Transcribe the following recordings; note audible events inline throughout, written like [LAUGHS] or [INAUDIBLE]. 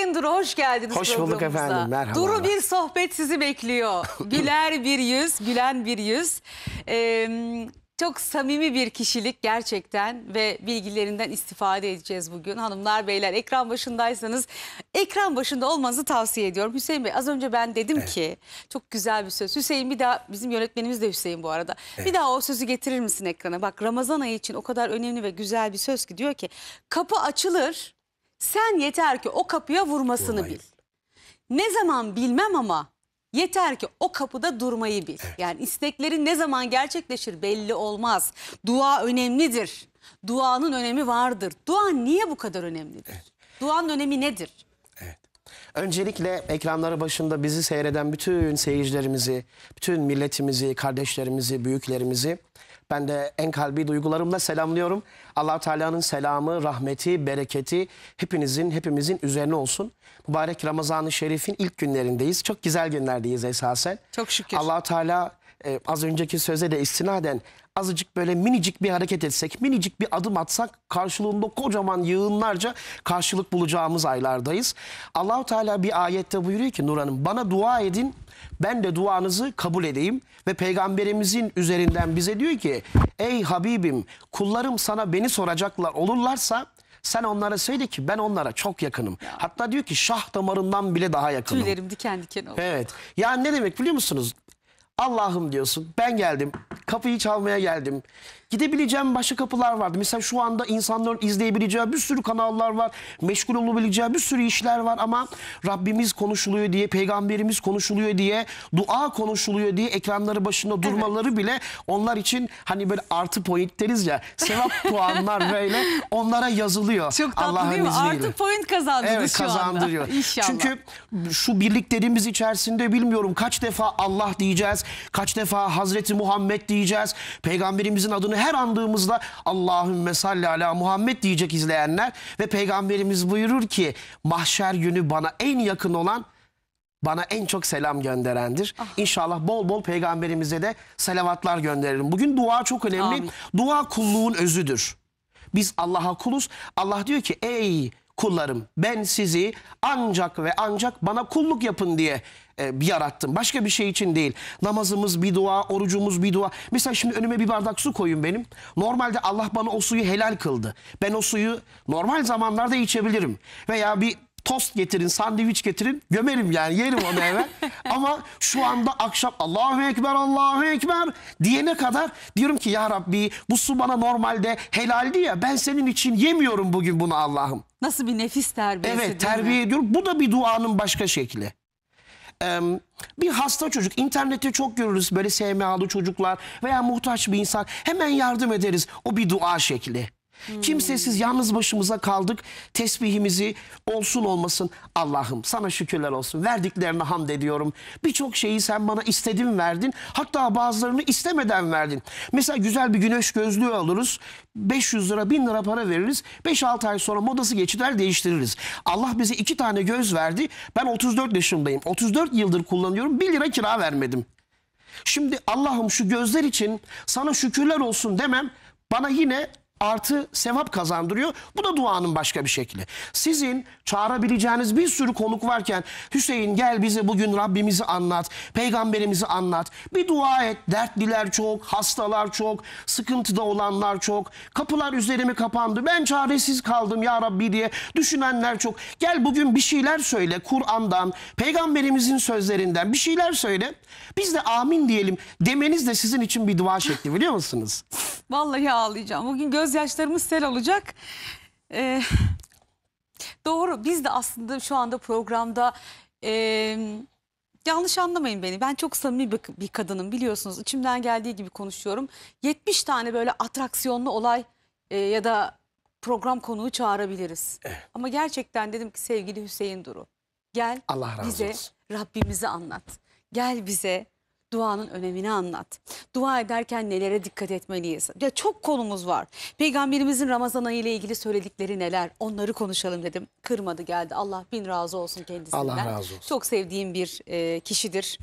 Sayın Duru hoş geldiniz Hoş bulduk efendim, merhaba. Duru bir sohbet sizi bekliyor. [LAUGHS] Güler bir yüz, gülen bir yüz. Ee, çok samimi bir kişilik gerçekten ve bilgilerinden istifade edeceğiz bugün. Hanımlar, beyler ekran başındaysanız ekran başında olmanızı tavsiye ediyorum. Hüseyin Bey az önce ben dedim evet. ki çok güzel bir söz. Hüseyin bir daha bizim yönetmenimiz de Hüseyin bu arada. Evet. Bir daha o sözü getirir misin ekrana? Bak Ramazan ayı için o kadar önemli ve güzel bir söz ki diyor ki kapı açılır sen yeter ki o kapıya vurmasını Vurmayı. bil. Ne zaman bilmem ama Yeter ki o kapıda durmayı bil. Evet. Yani isteklerin ne zaman gerçekleşir belli olmaz. Dua önemlidir. Duanın önemi vardır. Dua niye bu kadar önemlidir? Evet. Duanın önemi nedir? Öncelikle ekranları başında bizi seyreden bütün seyircilerimizi, bütün milletimizi, kardeşlerimizi, büyüklerimizi ben de en kalbi duygularımla selamlıyorum. allah Teala'nın selamı, rahmeti, bereketi hepinizin, hepimizin üzerine olsun. Mübarek Ramazan-ı Şerif'in ilk günlerindeyiz. Çok güzel günlerdeyiz esasen. Çok şükür. allah Teala e, az önceki söze de istinaden azıcık böyle minicik bir hareket etsek, minicik bir adım atsak karşılığında kocaman yığınlarca karşılık bulacağımız aylardayız. Allahu Teala bir ayette buyuruyor ki Nuran'ım bana dua edin ben de duanızı kabul edeyim ve peygamberimizin üzerinden bize diyor ki ey Habibim kullarım sana beni soracaklar olurlarsa sen onlara söyle ki ben onlara çok yakınım. Ya. Hatta diyor ki şah damarından bile daha yakınım. Tüylerim diken diken oldu. Evet. Yani ne demek biliyor musunuz? Allah'ım diyorsun ben geldim kapıyı çalmaya geldim. Gidebileceğim başka kapılar vardı. Mesela şu anda insanların izleyebileceği bir sürü kanallar var. Meşgul olabileceği bir sürü işler var ama Rabbimiz konuşuluyor diye, peygamberimiz konuşuluyor diye, dua konuşuluyor diye ekranları başında durmaları evet. bile onlar için hani böyle artı point deriz ya. Sevap [LAUGHS] puanlar böyle onlara yazılıyor. Çok tatlı Allah'ın değil mi? Izniyle. Artı point kazandırıyor. evet, şu kazandırıyor. anda. İnşallah. Çünkü şu birliklerimiz içerisinde bilmiyorum kaç defa Allah diyeceğiz, Kaç defa Hazreti Muhammed diyeceğiz. Peygamberimizin adını her andığımızda Allahümme salli ala Muhammed diyecek izleyenler. Ve Peygamberimiz buyurur ki mahşer günü bana en yakın olan bana en çok selam gönderendir. Ah. İnşallah bol bol peygamberimize de salavatlar gönderelim. Bugün dua çok önemli. Amin. Dua kulluğun özüdür. Biz Allah'a kuluz. Allah diyor ki ey kullarım ben sizi ancak ve ancak bana kulluk yapın diye e, bir yarattım. Başka bir şey için değil. Namazımız bir dua, orucumuz bir dua. Mesela şimdi önüme bir bardak su koyun benim. Normalde Allah bana o suyu helal kıldı. Ben o suyu normal zamanlarda içebilirim. Veya bir tost getirin, sandviç getirin. Gömerim yani yerim onu eve. [LAUGHS] Ama şu anda akşam Allahu Ekber, Allahu Ekber diyene kadar diyorum ki ya Rabbi bu su bana normalde helaldi ya ben senin için yemiyorum bugün bunu Allah'ım. Nasıl bir nefis terbiyesi Evet terbiye ediyorum. Bu da bir duanın başka şekli bir hasta çocuk internette çok görürüz böyle SMA'lı çocuklar veya muhtaç bir insan hemen yardım ederiz o bir dua şekli. Hmm. Kimsesiz yalnız başımıza kaldık. Tesbihimizi olsun olmasın Allah'ım sana şükürler olsun. Verdiklerine hamd ediyorum. Birçok şeyi sen bana istedin verdin. Hatta bazılarını istemeden verdin. Mesela güzel bir güneş gözlüğü alırız. 500 lira 1000 lira para veririz. 5-6 ay sonra modası geçider değiştiririz. Allah bize iki tane göz verdi. Ben 34 yaşındayım. 34 yıldır kullanıyorum. 1 lira kira vermedim. Şimdi Allah'ım şu gözler için sana şükürler olsun demem bana yine artı sevap kazandırıyor. Bu da duanın başka bir şekli. Sizin çağırabileceğiniz bir sürü konuk varken Hüseyin gel bize bugün Rabbimizi anlat, peygamberimizi anlat. Bir dua et. Dertliler çok, hastalar çok, sıkıntıda olanlar çok. Kapılar üzerime kapandı. Ben çaresiz kaldım ya Rabbi diye düşünenler çok. Gel bugün bir şeyler söyle Kur'an'dan, peygamberimizin sözlerinden bir şeyler söyle. Biz de amin diyelim demeniz de sizin için bir dua şekli biliyor musunuz? Vallahi ağlayacağım. Bugün göz Gözyaşlarımız sel olacak. Ee, doğru biz de aslında şu anda programda... E, Yanlış anlamayın beni. Ben çok samimi bir, bir kadınım biliyorsunuz. İçimden geldiği gibi konuşuyorum. 70 tane böyle atraksiyonlu olay e, ya da program konuğu çağırabiliriz. Evet. Ama gerçekten dedim ki sevgili Hüseyin Duru gel Allah razı bize olsun. Rabbimizi anlat. Gel bize duanın önemini anlat. Dua ederken nelere dikkat etmeliyiz? Ya çok konumuz var. Peygamberimizin Ramazan ayı ile ilgili söyledikleri neler? Onları konuşalım dedim. Kırmadı geldi. Allah bin razı olsun kendisinden. Allah razı olsun. Çok sevdiğim bir e, kişidir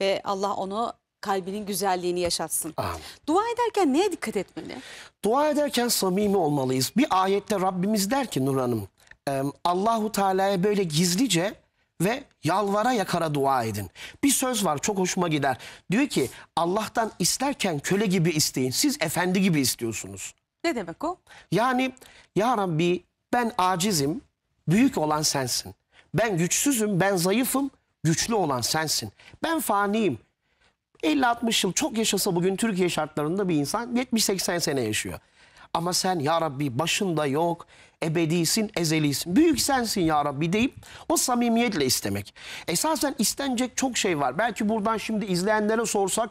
ve Allah onu kalbinin güzelliğini yaşatsın. Amin. Dua ederken neye dikkat etmeli? Dua ederken samimi olmalıyız. Bir ayette Rabbimiz der ki Nur Hanım, Allahu Teala'ya böyle gizlice ve yalvara yakara dua edin. Bir söz var çok hoşuma gider. Diyor ki Allah'tan isterken köle gibi isteyin. Siz efendi gibi istiyorsunuz. Ne demek o? Yani ya Rabbi ben acizim, büyük olan sensin. Ben güçsüzüm, ben zayıfım, güçlü olan sensin. Ben faniyim. 50-60 yıl çok yaşasa bugün Türkiye şartlarında bir insan 70-80 sene yaşıyor. Ama sen ya Rabbi başında yok, ebedisin, ezelisin. Büyük sensin ya Rabbi deyip o samimiyetle istemek. Esasen istenecek çok şey var. Belki buradan şimdi izleyenlere sorsak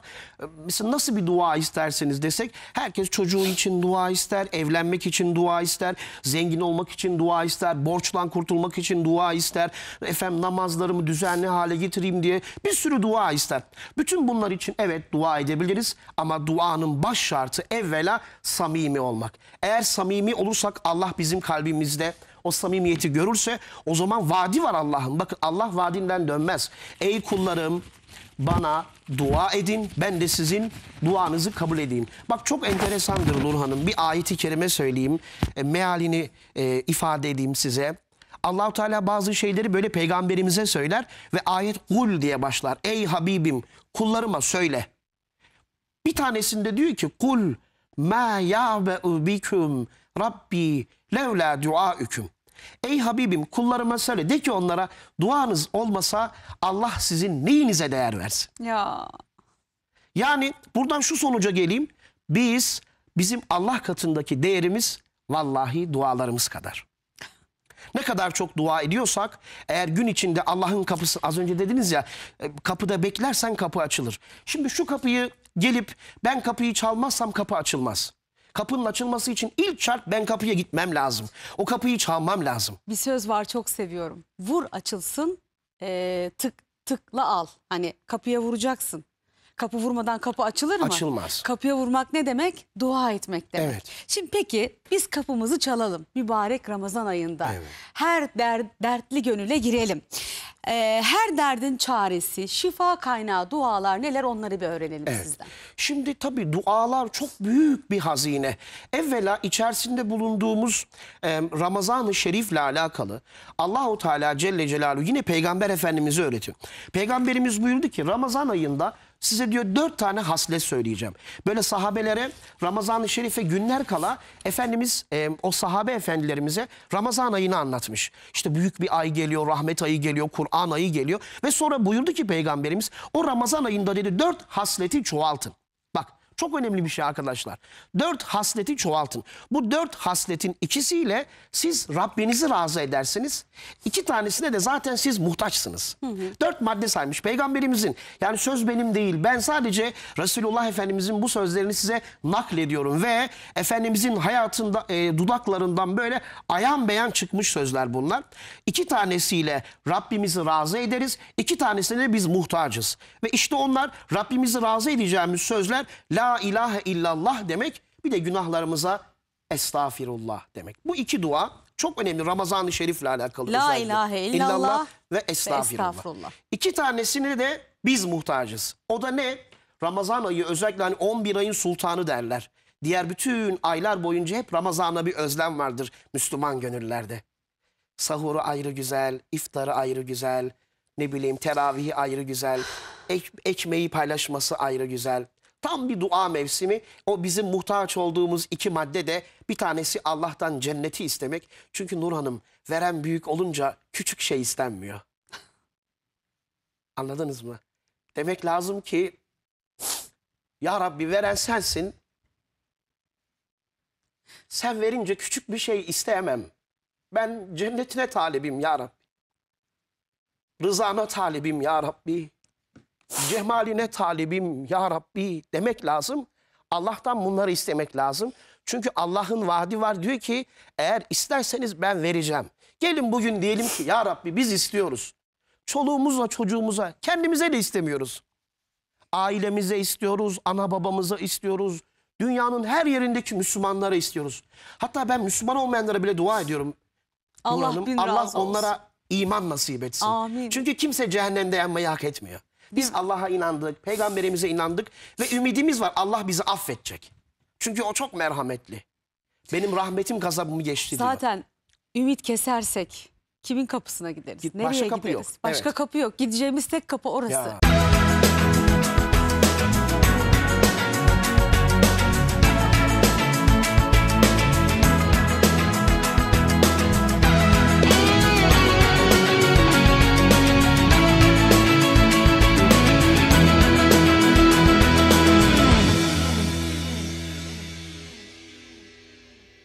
mesela nasıl bir dua isterseniz desek herkes çocuğu için dua ister, evlenmek için dua ister, zengin olmak için dua ister, borçtan kurtulmak için dua ister, efendim namazlarımı düzenli hale getireyim diye bir sürü dua ister. Bütün bunlar için evet dua edebiliriz ama duanın baş şartı evvela samimi olmak. Eğer samimi olursak Allah bizim kalbimizi kalbimizde o samimiyeti görürse o zaman vaadi var Allah'ın. Bakın Allah vaadinden dönmez. Ey kullarım bana dua edin ben de sizin duanızı kabul edeyim. Bak çok enteresandır Nur Hanım bir ayeti kerime söyleyeyim e, mealini e, ifade edeyim size. Allahu Teala bazı şeyleri böyle peygamberimize söyler ve ayet kul diye başlar. Ey Habibim kullarıma söyle. Bir tanesinde diyor ki kul ma ya be ubikum Rabbi levla hüküm. Ey Habibim kullarıma söyle de ki onlara duanız olmasa Allah sizin neyinize değer versin. Ya. Yani buradan şu sonuca geleyim. Biz bizim Allah katındaki değerimiz vallahi dualarımız kadar. Ne kadar çok dua ediyorsak eğer gün içinde Allah'ın kapısı az önce dediniz ya e, kapıda beklersen kapı açılır. Şimdi şu kapıyı gelip ben kapıyı çalmazsam kapı açılmaz. Kapının açılması için ilk şart ben kapıya gitmem lazım. O kapıyı çalmam lazım. Bir söz var çok seviyorum. Vur açılsın e, tık tıkla al. Hani kapıya vuracaksın. Kapı vurmadan kapı açılır mı? Açılmaz. Kapıya vurmak ne demek? Dua etmek demek. Evet. Şimdi peki biz kapımızı çalalım mübarek Ramazan ayında. Evet. Her der, dertli gönüle girelim. E, her derdin çaresi, şifa kaynağı dualar neler onları bir öğrenelim evet. sizden. Şimdi tabii dualar çok büyük bir hazine. Evvela içerisinde bulunduğumuz e, Ramazan-ı Şerif'le alakalı Allahu Teala Celle Celaluhu yine Peygamber Efendimiz'i öğretiyor. Peygamberimiz buyurdu ki Ramazan ayında Size diyor dört tane haslet söyleyeceğim. Böyle sahabelere Ramazan-ı Şerif'e günler kala Efendimiz e, o sahabe efendilerimize Ramazan ayını anlatmış. İşte büyük bir ay geliyor, rahmet ayı geliyor, Kur'an ayı geliyor. Ve sonra buyurdu ki Peygamberimiz o Ramazan ayında dedi dört hasleti çoğaltın. Çok önemli bir şey arkadaşlar. Dört hasleti çoğaltın. Bu dört hasletin ikisiyle siz Rabbinizi razı edersiniz. İki tanesine de zaten siz muhtaçsınız. Hı hı. Dört madde saymış peygamberimizin. Yani söz benim değil. Ben sadece Resulullah Efendimizin bu sözlerini size naklediyorum. Ve Efendimizin hayatında e, dudaklarından böyle ayan beyan çıkmış sözler bunlar. İki tanesiyle Rabbimizi razı ederiz. İki tanesine de biz muhtacız. Ve işte onlar Rabbimizi razı edeceğimiz sözler la La ilahe illallah demek bir de günahlarımıza estağfirullah demek. Bu iki dua çok önemli Ramazan-ı Şerif'le alakalı. La özellikle. ilahe illallah, illallah ve estağfirullah. ve estağfirullah. İki tanesini de biz muhtacız. O da ne? Ramazan ayı özellikle hani 11 ayın sultanı derler. Diğer bütün aylar boyunca hep Ramazan'a bir özlem vardır Müslüman gönüllerde. Sahuru ayrı güzel, iftarı ayrı güzel, ne bileyim teravihi ayrı güzel, ek, ekmeği paylaşması ayrı güzel. Tam bir dua mevsimi. O bizim muhtaç olduğumuz iki madde de bir tanesi Allah'tan cenneti istemek. Çünkü Nur Hanım veren büyük olunca küçük şey istenmiyor. Anladınız mı? Demek lazım ki ya Rabbi veren sensin. Sen verince küçük bir şey isteyemem. Ben cennetine talibim ya Rabbi. Rızana talibim ya Rabbi cemaline talibim ya Rabbi demek lazım. Allah'tan bunları istemek lazım. Çünkü Allah'ın vaadi var diyor ki eğer isterseniz ben vereceğim. Gelin bugün diyelim ki ya Rabbi biz istiyoruz. Çoluğumuza çocuğumuza kendimize de istemiyoruz. Ailemize istiyoruz, ana babamıza istiyoruz. Dünyanın her yerindeki Müslümanlara istiyoruz. Hatta ben Müslüman olmayanlara bile dua ediyorum. Allah, Allah onlara olsun. iman nasip etsin. Amin. Çünkü kimse cehennemde yanmayı hak etmiyor. Biz Allah'a inandık, peygamberimize inandık ve ümidimiz var Allah bizi affedecek. Çünkü o çok merhametli. Benim rahmetim gazabımı geçti diyor. Zaten ümit kesersek kimin kapısına gideriz? Git- Nereye başka kapı yok. Başka Evet. kapı yok. Gideceğimiz tek kapı orası. Ya.